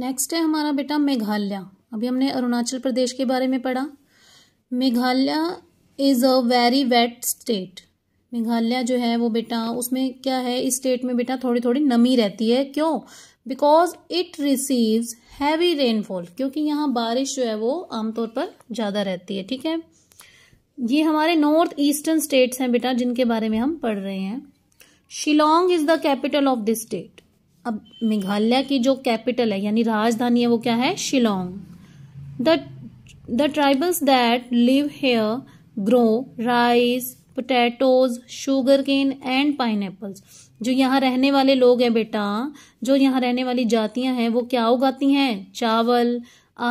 next है हमारा बेटा मेघालय अभी हमने अरुणाचल प्रदेश के बारे में पढ़ा Meghalaya is a very wet state Meghalaya जो है वो बेटा उसमें क्या है इस स्टेट में बेटा थोड़ी थोड़ी नमी रहती है क्यों because it receives heavy rainfall क्योंकि यहाँ बारिश जो है वो आमतौर पर ज़्यादा रहती है ठीक है ये हमारे नॉर्थ ईस्टर्न स्टेट्स हैं बेटा जिनके बारे में हम पढ़ रहे हैं Shillong is the capital of this state अब मेघालय की जो कैपिटल है यानी राजधानी है वो क्या है Shillong the tribals that live here grow rice potatoes sugar cane and pine जो यहाँ रहने वाले लोग हैं बेटा जो यहाँ रहने वाली जातियां हैं वो क्या उगाती हैं चावल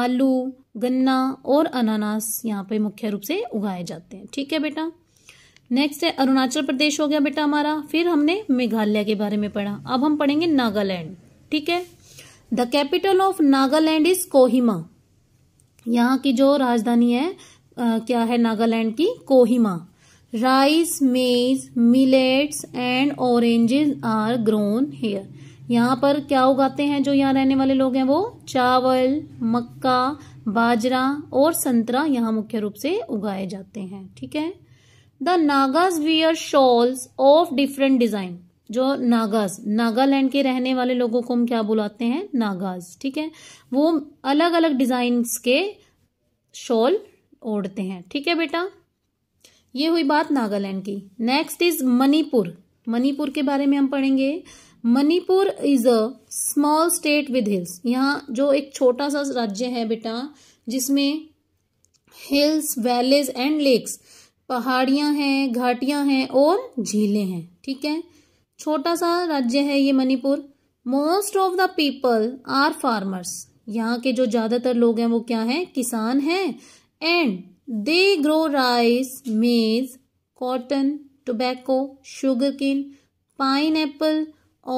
आलू गन्ना और अनानास यहाँ पे मुख्य रूप से उगाए जाते हैं ठीक है बेटा नेक्स्ट है अरुणाचल प्रदेश हो गया बेटा हमारा फिर हमने मेघालय के बारे में पढ़ा अब हम पढ़ेंगे नागालैंड ठीक है the capital of Nagaland is Kohima यहाँ की जो राजधानी है आ, क्या है नागालैंड की Kohima rice maize millets and oranges are grown here यहाँ पर क्या उगाते हैं जो यहाँ रहने वाले लोग हैं वो चावल मक्का बाजरा और संतरा यहाँ मुख्य रूप से उगाए जाते हैं ठीक है the Nagas wear shawls of different design जो नागाज नागालैंड के रहने वाले लोगों को हम क्या बुलाते हैं नागाज ठीक है वो अलग अलग डिजाइन के शॉल ओढ़ते हैं ठीक है बेटा ये हुई बात नागालैंड की नेक्स्ट इज मणिपुर मणिपुर के बारे में हम पढ़ेंगे Manipur is a small state with hills यहाँ जो एक छोटा सा राज्य है बेटा जिसमें हिल्स वैलीज एंड लेक्स पहाड़ियां हैं घाटियां हैं और झीलें हैं ठीक है छोटा सा राज्य है ये Manipur most of the people are farmers यहाँ के जो ज़्यादातर लोग हैं वो क्या हैं किसान हैं and they grow rice maize cotton tobacco sugar cane pineapple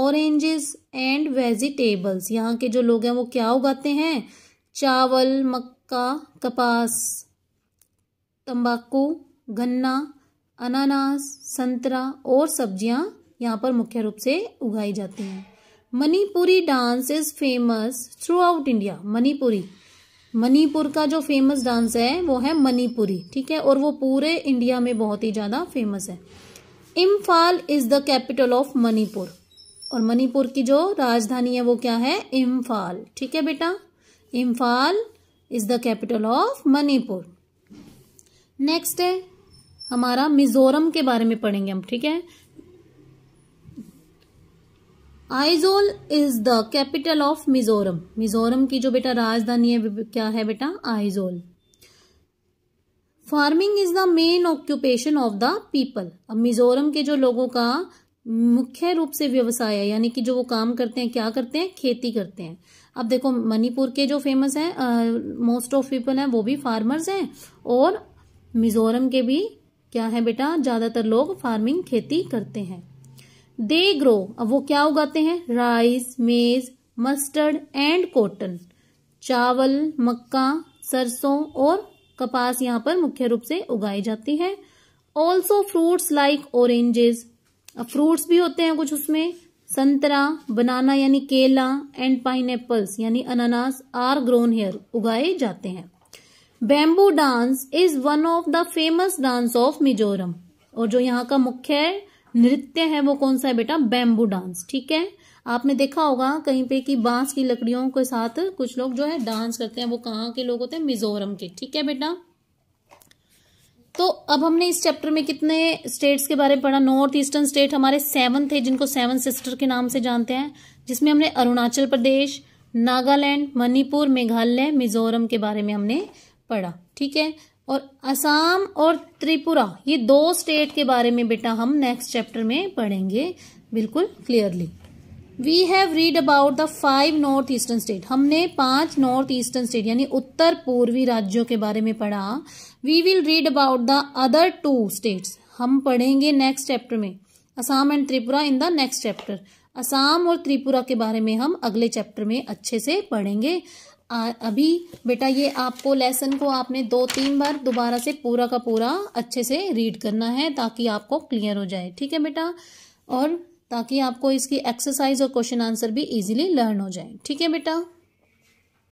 oranges and vegetables यहाँ के जो लोग हैं वो क्या उगाते हैं चावल मक्का कपास तंबाकू गन्ना अनानास संतरा और सब्जियां यहाँ पर मुख्य रूप से उगाई जाती हैं Manipuri dance is famous throughout India Manipuri Manipur का जो फेमस डांस है वो है मणिपुरी ठीक है और वो पूरे इंडिया में बहुत ही ज़्यादा फेमस है Imphal is the capital of Manipur और मणिपुर की जो राजधानी है वो क्या है इम्फाल ठीक है बेटा Imphal is the capital of Manipur next है हमारा मिजोरम के बारे में पढ़ेंगे हम ठीक है Aizawl is the capital of Mizoram Mizoram की जो बेटा राजधानी है क्या है बेटा Aizawl farming is the main occupation of the people अब मिजोरम के जो लोगों का मुख्य रूप से व्यवसाय है यानी कि जो वो काम करते हैं क्या करते हैं खेती करते हैं अब देखो मणिपुर के जो फेमस है मोस्ट ऑफ पीपल हैं वो भी फार्मर्स हैं और मिजोरम के भी क्या है बेटा ज्यादातर लोग फार्मिंग खेती करते हैं दे ग्रो अब वो क्या उगाते हैं राइस मेज मस्टर्ड एंड कॉटन चावल मक्का सरसों और कपास यहाँ पर मुख्य रूप से उगाई जाती है also fruits like oranges fruits भी होते हैं कुछ उसमें संतरा बनाना यानी केला एंड पाइन यानी अनानास आर ग्रोन हेयर उगाए जाते हैं bamboo dance is one of the famous dance of Mizoram और जो यहाँ का मुख्य नृत्य है वो कौन सा है बेटा बैम्बू डांस ठीक है आपने देखा होगा कहीं पे कि बांस की लकड़ियों के साथ कुछ लोग जो है डांस करते हैं वो कहाँ के लोग होते हैं मिजोरम के ठीक है बेटा तो अब हमने इस चैप्टर में कितने स्टेट्स के बारे में पढ़ा नॉर्थ ईस्टर्न स्टेट हमारे सेवन थे जिनको सेवन सिस्टर के नाम से जानते हैं जिसमें हमने अरुणाचल प्रदेश नागालैंड मणिपुर मेघालय मिजोरम के बारे में हमने पढ़ा ठीक है और असम और त्रिपुरा ये दो स्टेट के बारे में बेटा हम नेक्स्ट चैप्टर में पढ़ेंगे बिल्कुल clearly we have read about the five north eastern state हमने पांच नॉर्थ ईस्टर्न स्टेट यानी उत्तर पूर्वी राज्यों के बारे में पढ़ा we will read about the other two states हम पढ़ेंगे नेक्स्ट चैप्टर में Assam and Tripura in the next chapter Assam और त्रिपुरा के बारे में हम अगले चैप्टर में अच्छे से पढ़ेंगे अभी बेटा ये आपको लेसन को आपने दो तीन बार दोबारा से पूरा का पूरा अच्छे से रीड करना है ताकि आपको क्लियर हो जाए ठीक है बेटा और ताकि आपको इसकी एक्सरसाइज और क्वेश्चन आंसर भी इजीली लर्न हो जाए ठीक है बेटा